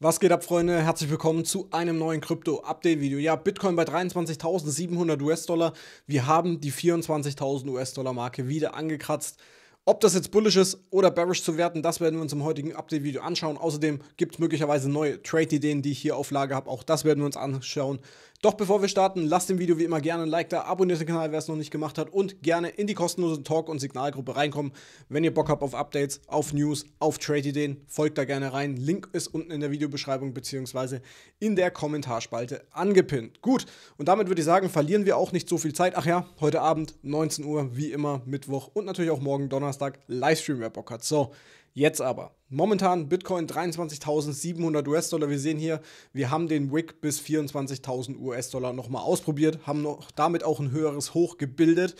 Was geht ab, Freunde? Herzlich willkommen zu einem neuen Krypto-Update-Video. Ja, Bitcoin bei 23.700 US-Dollar. Wir haben die 24.000 US-Dollar-Marke wieder angekratzt. Ob das jetzt bullish ist oder bearish zu werten, das werden wir uns im heutigen Update-Video anschauen. Außerdem gibt es möglicherweise neue Trade-Ideen, die ich hier auf Lage habe. Auch das werden wir uns anschauen. Doch bevor wir starten, lasst dem Video wie immer gerne ein Like da, abonniert den Kanal, wer es noch nicht gemacht hat und gerne in die kostenlose Talk- und Signalgruppe reinkommen, wenn ihr Bock habt auf Updates, auf News, auf Trade-Ideen, folgt da gerne rein. Link ist unten in der Videobeschreibung bzw. in der Kommentarspalte angepinnt. Gut, und damit würde ich sagen, verlieren wir auch nicht so viel Zeit. Ach ja, heute Abend 19 Uhr, wie immer, Mittwoch und natürlich auch morgen Donnerstag Livestream, wer Bock hat. So, Jetzt aber. Momentan Bitcoin 23.700 US-Dollar. Wir sehen hier, wir haben den Wick bis 24.000 US-Dollar nochmal ausprobiert, haben noch damit auch ein höheres Hoch gebildet.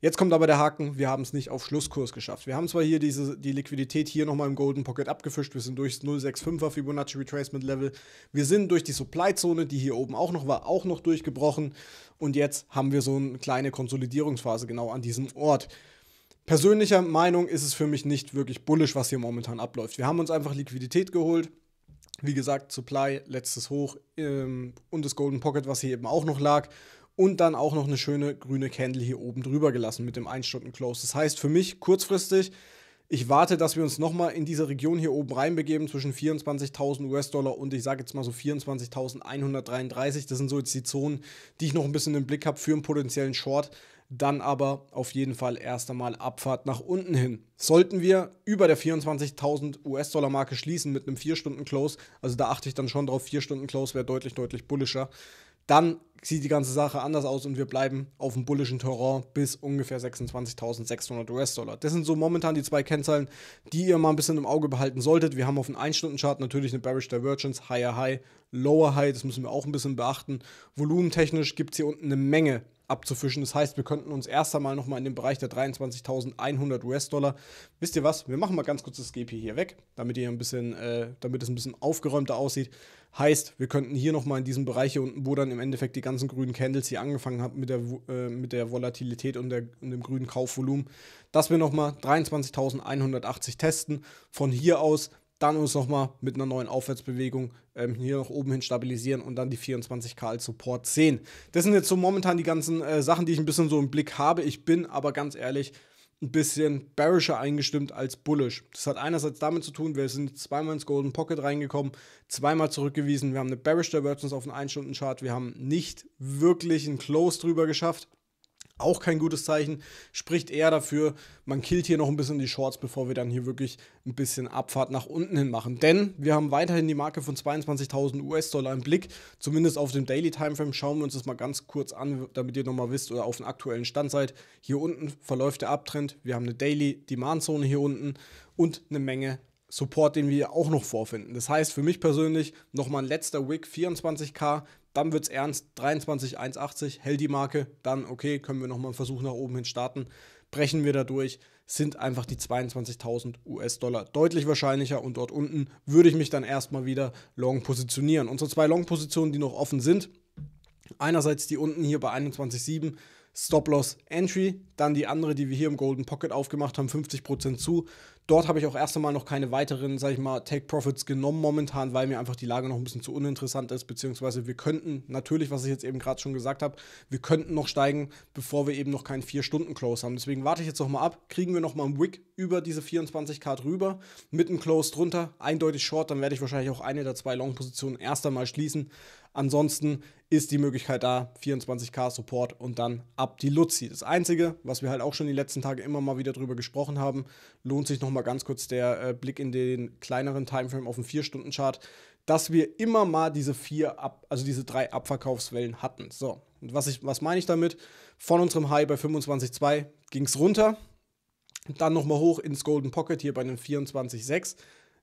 Jetzt kommt aber der Haken, wir haben es nicht auf Schlusskurs geschafft. Wir haben zwar hier diese, die Liquidität hier nochmal im Golden Pocket abgefischt, wir sind durchs 0,65er Fibonacci Retracement Level, wir sind durch die Supply-Zone, die hier oben auch noch war, auch noch durchgebrochen und jetzt haben wir so eine kleine Konsolidierungsphase genau an diesem Ort persönlicher Meinung ist es für mich nicht wirklich bullisch, was hier momentan abläuft. Wir haben uns einfach Liquidität geholt. Wie gesagt, Supply, letztes Hoch ähm, und das Golden Pocket, was hier eben auch noch lag. Und dann auch noch eine schöne grüne Candle hier oben drüber gelassen mit dem 1-Stunden-Close. Das heißt für mich kurzfristig, ich warte, dass wir uns nochmal in diese Region hier oben reinbegeben zwischen 24.000 US-Dollar und ich sage jetzt mal so 24.133. Das sind so jetzt die Zonen, die ich noch ein bisschen im Blick habe für einen potenziellen Short dann aber auf jeden Fall erst einmal Abfahrt nach unten hin. Sollten wir über der 24.000 US-Dollar-Marke schließen mit einem 4-Stunden-Close, also da achte ich dann schon drauf, 4-Stunden-Close wäre deutlich, deutlich bullischer, dann sieht die ganze Sache anders aus und wir bleiben auf dem bullischen Terrain bis ungefähr 26.600 US-Dollar. Das sind so momentan die zwei Kennzahlen, die ihr mal ein bisschen im Auge behalten solltet. Wir haben auf dem 1-Stunden-Chart natürlich eine Bearish Divergence, Higher High, Lower High, das müssen wir auch ein bisschen beachten. Volumentechnisch gibt es hier unten eine Menge abzufischen. Das heißt, wir könnten uns erst einmal nochmal in den Bereich der 23.100 US-Dollar. Wisst ihr was? Wir machen mal ganz kurz das GP hier weg, damit ihr ein bisschen, äh, damit es ein bisschen aufgeräumter aussieht. Heißt, wir könnten hier nochmal in diesem Bereich hier unten, wo dann im Endeffekt die ganzen grünen Candles hier angefangen haben mit der, äh, mit der Volatilität und, der, und dem grünen Kaufvolumen, dass wir nochmal 23.180 testen. Von hier aus dann uns nochmal mit einer neuen Aufwärtsbewegung ähm, hier nach oben hin stabilisieren und dann die 24k als Support sehen. Das sind jetzt so momentan die ganzen äh, Sachen, die ich ein bisschen so im Blick habe. Ich bin aber ganz ehrlich ein bisschen bearischer eingestimmt als bullish. Das hat einerseits damit zu tun, wir sind zweimal ins Golden Pocket reingekommen, zweimal zurückgewiesen, wir haben eine bearish Divergence auf den 1-Stunden-Chart, wir haben nicht wirklich einen Close drüber geschafft. Auch kein gutes Zeichen. Spricht eher dafür, man killt hier noch ein bisschen die Shorts, bevor wir dann hier wirklich ein bisschen Abfahrt nach unten hin machen. Denn wir haben weiterhin die Marke von 22.000 US-Dollar im Blick. Zumindest auf dem Daily Timeframe schauen wir uns das mal ganz kurz an, damit ihr nochmal wisst oder auf den aktuellen Stand seid. Hier unten verläuft der Abtrend. Wir haben eine Daily Demand Zone hier unten und eine Menge Support, den wir auch noch vorfinden. Das heißt für mich persönlich nochmal ein letzter Wick 24k dann wird es ernst. 23,180, 1,80, hält die Marke. Dann, okay, können wir nochmal einen Versuch nach oben hin starten. Brechen wir da durch, sind einfach die 22.000 US-Dollar deutlich wahrscheinlicher und dort unten würde ich mich dann erstmal wieder long positionieren. Unsere zwei Long-Positionen, die noch offen sind, einerseits die unten hier bei 21,7. Stop-Loss Entry, dann die andere, die wir hier im Golden Pocket aufgemacht haben, 50% zu, Dort habe ich auch erst einmal noch keine weiteren, sage ich mal, Take-Profits genommen momentan, weil mir einfach die Lage noch ein bisschen zu uninteressant ist, beziehungsweise wir könnten natürlich, was ich jetzt eben gerade schon gesagt habe, wir könnten noch steigen, bevor wir eben noch keinen 4-Stunden-Close haben. Deswegen warte ich jetzt noch mal ab, kriegen wir noch mal einen Wick über diese 24k drüber, mit einem Close drunter, eindeutig Short, dann werde ich wahrscheinlich auch eine der zwei Long-Positionen erst einmal schließen. Ansonsten ist die Möglichkeit da, 24k Support und dann ab die Luzi. Das Einzige, was wir halt auch schon die letzten Tage immer mal wieder drüber gesprochen haben, lohnt sich nochmal nochmal ganz kurz der äh, Blick in den kleineren Timeframe auf den 4-Stunden-Chart, dass wir immer mal diese vier Ab also diese drei Abverkaufswellen hatten. So, und was, ich, was meine ich damit? Von unserem High bei 25,2 ging es runter, dann nochmal hoch ins Golden Pocket hier bei einem 24,6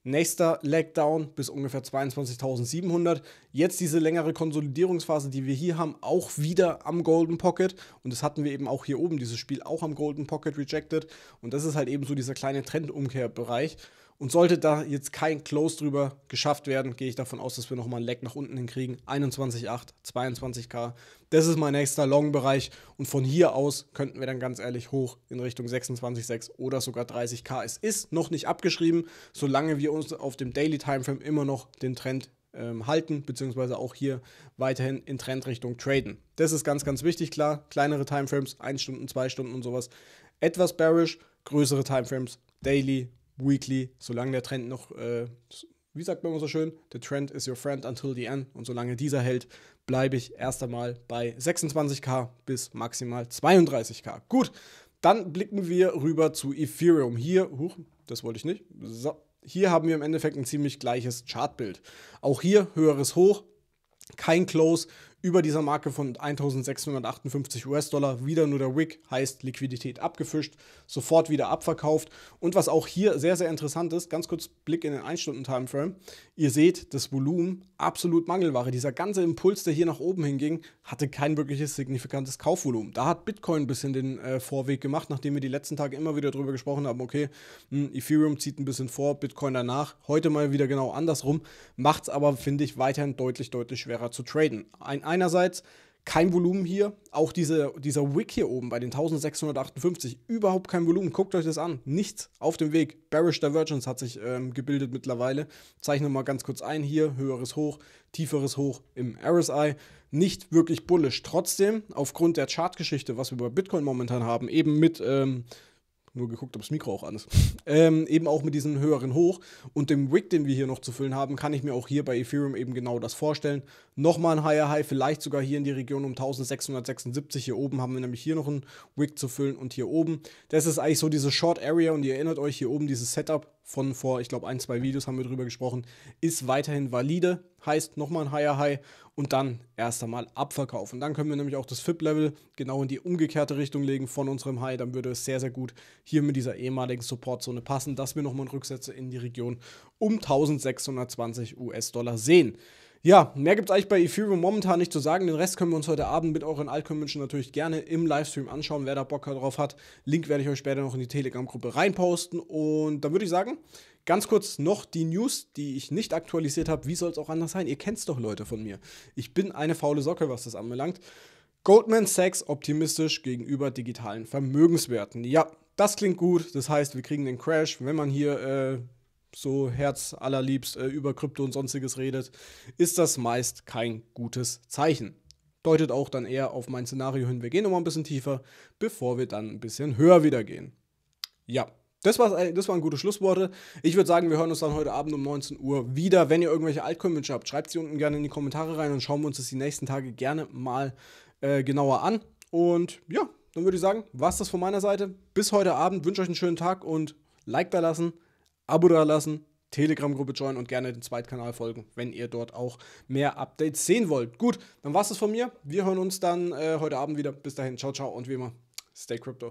Nächster Leg bis ungefähr 22.700. Jetzt diese längere Konsolidierungsphase, die wir hier haben, auch wieder am Golden Pocket. Und das hatten wir eben auch hier oben, dieses Spiel auch am Golden Pocket rejected. Und das ist halt eben so dieser kleine Trendumkehrbereich. Und sollte da jetzt kein Close drüber geschafft werden, gehe ich davon aus, dass wir nochmal einen Leg nach unten hinkriegen. 21,8, 22k. Das ist mein nächster Long-Bereich. Und von hier aus könnten wir dann ganz ehrlich hoch in Richtung 26,6 oder sogar 30k. Es ist noch nicht abgeschrieben, solange wir uns auf dem Daily Timeframe immer noch den Trend ähm, halten, beziehungsweise auch hier weiterhin in Trendrichtung traden. Das ist ganz, ganz wichtig, klar. Kleinere Timeframes, 1 Stunden, 2 Stunden und sowas. Etwas bearish, größere Timeframes, Daily weekly, solange der Trend noch, äh, wie sagt man immer so schön, the trend is your friend until the end. Und solange dieser hält, bleibe ich erst einmal bei 26k bis maximal 32k. Gut, dann blicken wir rüber zu Ethereum. Hier, huch, das wollte ich nicht. So, hier haben wir im Endeffekt ein ziemlich gleiches Chartbild. Auch hier höheres Hoch, kein Close, über dieser Marke von 1658 US-Dollar wieder nur der Wick, heißt Liquidität abgefischt, sofort wieder abverkauft. Und was auch hier sehr, sehr interessant ist, ganz kurz Blick in den 1-Stunden-Timeframe. Ihr seht, das Volumen absolut Mangelware. Dieser ganze Impuls, der hier nach oben hinging, hatte kein wirkliches signifikantes Kaufvolumen. Da hat Bitcoin ein bisschen den äh, Vorweg gemacht, nachdem wir die letzten Tage immer wieder darüber gesprochen haben, okay, mh, hm, Ethereum zieht ein bisschen vor, Bitcoin danach. Heute mal wieder genau andersrum, macht es aber, finde ich, weiterhin deutlich, deutlich schwerer zu traden. Ein einerseits, kein Volumen hier. Auch diese, dieser Wick hier oben bei den 1658, überhaupt kein Volumen. Guckt euch das an. Nichts auf dem Weg. Bearish Divergence hat sich ähm, gebildet mittlerweile. Zeichne mal ganz kurz ein hier. Höheres Hoch, tieferes Hoch im RSI. Nicht wirklich bullish. Trotzdem, aufgrund der Chartgeschichte, was wir bei Bitcoin momentan haben, eben mit ähm, nur geguckt, ob das Mikro auch an ist. Ähm, eben auch mit diesem höheren Hoch und dem Wick, den wir hier noch zu füllen haben, kann ich mir auch hier bei Ethereum eben genau das vorstellen. Nochmal ein Higher High, vielleicht sogar hier in die Region um 1676. Hier oben haben wir nämlich hier noch einen Wick zu füllen und hier oben. Das ist eigentlich so diese Short Area und ihr erinnert euch hier oben, dieses Setup von vor, ich glaube, ein, zwei Videos haben wir drüber gesprochen, ist weiterhin valide heißt nochmal ein Higher High und dann erst einmal abverkaufen. dann können wir nämlich auch das FIP-Level genau in die umgekehrte Richtung legen von unserem High. Dann würde es sehr, sehr gut hier mit dieser ehemaligen Supportzone passen, dass wir nochmal Rücksätze in die Region um 1620 US-Dollar sehen. Ja, mehr gibt es eigentlich bei Ethereum momentan nicht zu sagen. Den Rest können wir uns heute Abend mit euren Altcoin-Wünschen natürlich gerne im Livestream anschauen, wer da Bock halt drauf hat. Link werde ich euch später noch in die Telegram-Gruppe reinposten. Und dann würde ich sagen, ganz kurz noch die News, die ich nicht aktualisiert habe. Wie soll es auch anders sein? Ihr kennt es doch, Leute, von mir. Ich bin eine faule Socke, was das anbelangt. Goldman Sachs optimistisch gegenüber digitalen Vermögenswerten. Ja, das klingt gut. Das heißt, wir kriegen den Crash, wenn man hier äh, so herzallerliebst äh, über Krypto und sonstiges redet, ist das meist kein gutes Zeichen. Deutet auch dann eher auf mein Szenario hin. Wir gehen nochmal ein bisschen tiefer, bevor wir dann ein bisschen höher wieder gehen. Ja, das, äh, das, waren gute Schlussworte. Ich würde sagen, wir hören uns dann heute Abend um 19 Uhr wieder. Wenn ihr irgendwelche Altcoin-Wünsche habt, schreibt sie unten gerne in die Kommentare rein und schauen wir uns das die nächsten Tage gerne mal äh, genauer an. Und ja, dann würde ich sagen, war es das von meiner Seite. Bis heute Abend. Wünsche euch einen schönen Tag und Like da lassen. Abo da lassen, Telegram-Gruppe joinen und gerne den Zweitkanal folgen, wenn ihr dort auch mehr Updates sehen wollt. Gut, dann war es von mir. Wir hören uns dann äh, heute Abend wieder. Bis dahin, ciao, ciao und wie immer, stay crypto.